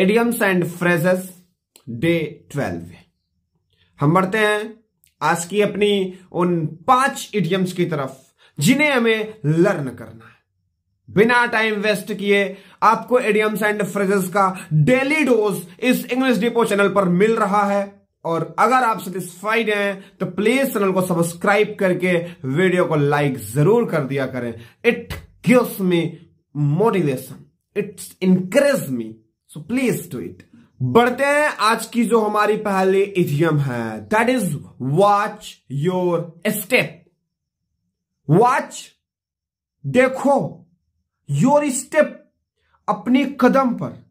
idioms and phrases day twelve हम बढ़ते हैं आज की अपनी उन पांच इडियम्स की तरफ जिन्हें हमें लर्न करना है बिना टाइम वेस्ट किए आपको एडियम्स एंड फ्रेजेस का डेली डोज इस इंग्लिश डिपो चैनल पर मिल रहा है और अगर आप सेटिस्फाइड हैं तो प्लीज चैनल को सब्सक्राइब करके वीडियो को लाइक जरूर कर दिया करें it gives me motivation it's encourage me so please do it बढ़ते हैं आज की जो हमारी पहली इधियम है that is watch your step watch देखो योर स्टेप अपने कदम पर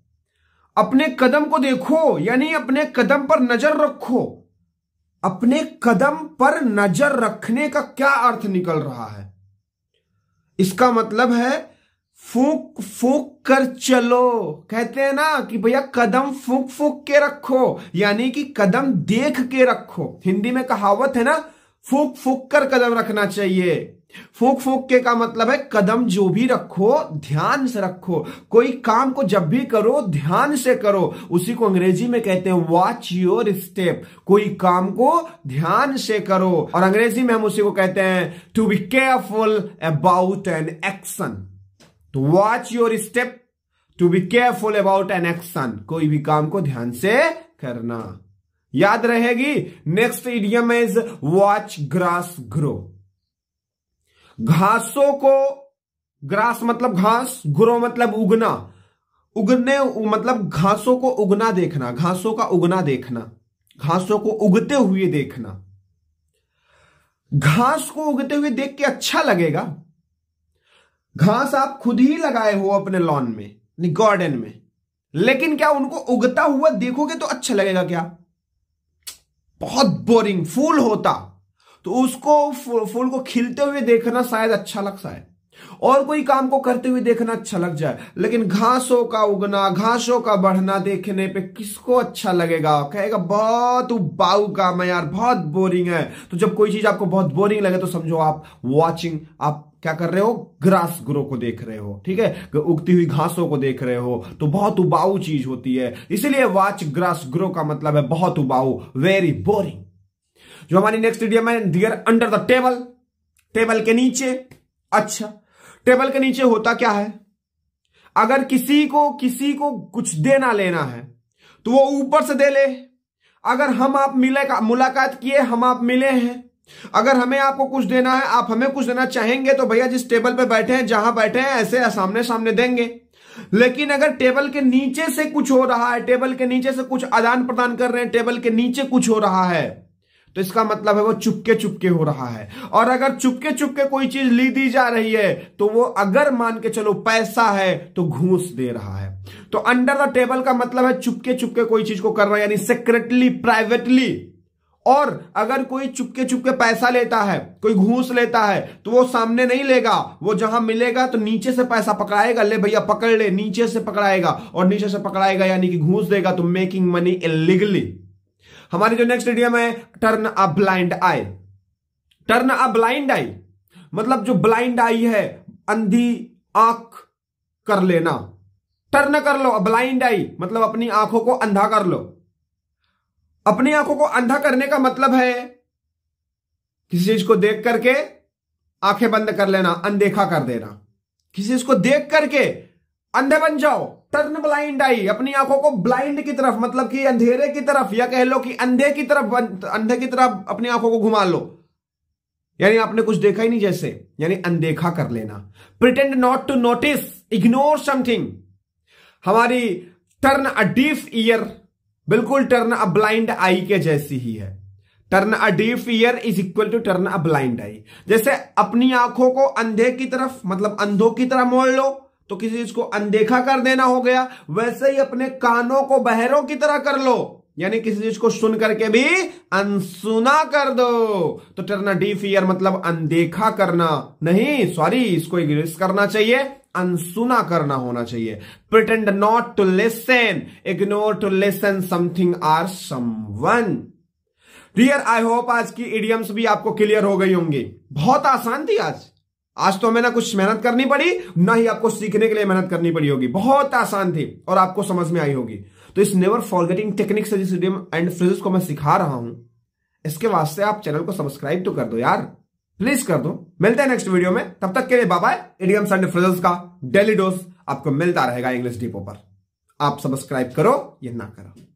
अपने कदम को देखो यानी अपने कदम पर नजर रखो अपने कदम पर नजर रखने का क्या अर्थ निकल रहा है इसका मतलब है फूक फूक कर चलो कहते हैं ना कि भैया कदम फूक फूक के रखो यानी कि कदम देख के रखो हिंदी में कहावत है ना फूक फूक कर कदम रखना चाहिए फूक फूक के का मतलब है कदम जो भी रखो ध्यान से रखो कोई काम को जब भी करो ध्यान से करो उसी को अंग्रेजी में कहते हैं वॉच योर स्टेप कोई काम को ध्यान से करो और अंग्रेजी में हम उसी को कहते हैं to be careful about an action तो watch your step to be careful about an action कोई भी काम को ध्यान से करना याद रहेगी next idiom is watch grass grow घासों को ग्रास मतलब घास ग्रो मतलब उगना उगने मतलब घासों को उगना देखना घासों का उगना देखना घासों को उगते हुए देखना घास को उगते हुए देख के अच्छा लगेगा घास आप खुद ही लगाए हो अपने लॉन में गार्डन में लेकिन क्या उनको उगता हुआ देखोगे तो अच्छा लगेगा क्या बहुत बोरिंग फूल होता तो उसको फूल को खिलते हुए देखना शायद अच्छा लगता है और कोई काम को करते हुए देखना अच्छा लग जाए लेकिन घासों का उगना घासों का बढ़ना देखने पे किसको अच्छा लगेगा कहेगा बहुत उबाऊ काम है यार बहुत बोरिंग है तो जब कोई चीज आपको बहुत बोरिंग लगे तो समझो आप वॉचिंग आप क्या कर रहे हो ग्रास ग्रो को देख रहे हो ठीक है उगती हुई घासों को देख रहे हो तो बहुत उबाऊ चीज होती है इसीलिए वॉच ग्रास ग्रो का मतलब है बहुत उबाऊ वेरी बोरिंग जो हमारी नेक्स्ट वीडियो में dear under the table table के नीचे अच्छा टेबल के नीचे होता क्या है अगर किसी को किसी को कुछ देना लेना है तो वो ऊपर से दे ले अगर हम आप मिले मुलाकात किए हम आप मिले हैं अगर हमें आपको कुछ देना है आप हमें कुछ देना चाहेंगे तो भैया जिस टेबल पे बैठे हैं जहां बैठे हैं ऐसे सामने सामने देंगे लेकिन अगर टेबल के नीचे से कुछ हो रहा है टेबल के नीचे से कुछ आदान प्रदान कर रहे हैं टेबल के नीचे कुछ हो रहा है तो इसका मतलब है वो चुपके चुपके हो रहा है और अगर चुपके चुपके कोई चीज ली दी जा रही है तो वो अगर मान के चलो पैसा है तो घूस दे रहा है तो अंडर द टेबल का मतलब है चुपके चुपके कोई चीज को कर रहा है यानी सेक्रेटली प्राइवेटली और अगर कोई चुपके चुपके पैसा लेता है कोई घूस लेता है तो वो सामने नहीं लेगा वो जहां मिलेगा तो नीचे से पैसा पकड़ाएगा ले भैया पकड़ ले नीचे से पकड़ाएगा और नीचे से पकड़ाएगा यानी कि घूस देगा तो मेकिंग मनी इलीगली हमारी जो नेक्स्ट इडियम है turn a blind eye turn a blind eye मतलब जो ब्लाइंड आई है अंधी आंख कर लेना टर्न कर लो ब्लाइंड आई मतलब अपनी आंखों को अंधा कर लो अपनी आंखों को अंधा करने का मतलब है किसी चीज को देख करके आंखें बंद कर लेना अनदेखा कर देना किसी चीज को देख करके अंधे बन जाओ टर्न ब्लाइंड आई अपनी आंखों को ब्लाइंड की तरफ मतलब कि अंधेरे की तरफ या कह लो कि अंधे की तरफ अंधे की तरफ अपनी आंखों को घुमा लो यानी आपने कुछ देखा ही नहीं जैसे यानी अनदेखा कर लेना pretend not to notice ignore something हमारी टर्न अ डीफ ईयर बिल्कुल टर्न अ ब्लाइंड आई के जैसी ही है turn a deaf ear is equal to turn a blind eye जैसे अपनी आंखों को अंधे की तरफ मतलब अंधों की तरफ मोड़ लो तो किसी चीज को अनदेखा कर देना हो गया वैसे ही अपने कानों को बहरों की तरह कर लो यानी किसी चीज को सुन करके भी अनसुना कर दो तो टर्ना डी फियर मतलब अनदेखा करना नहीं सॉरी इसको एग्रेस करना चाहिए अनसुना करना होना चाहिए pretend not to listen ignore to listen something or someone dear I hope आज की इडियम्स भी आपको क्लियर हो गई होंगी बहुत आसान थी आज आज तो हमें ना कुछ मेहनत करनी पड़ी ना ही आपको सीखने के लिए मेहनत करनी पड़ी होगी बहुत आसान थी और आपको समझ में आई होगी तो इस नेवर फॉरगेटिंग टेक्निक से जिस इडियम एंड फ्रेजेस को मैं सिखा रहा हूं इसके वास्ते आप चैनल को सब्सक्राइब तो कर दो यार प्लीज कर दो मिलते हैं नेक्स्ट वीडियो में तब तक के लिए बाबा इडियम्स एंड फ्रेजेस का डेली डोज आपको मिलता रहेगा इंग्लिश डीपो पर आप सब्सक्राइब करो या ना करो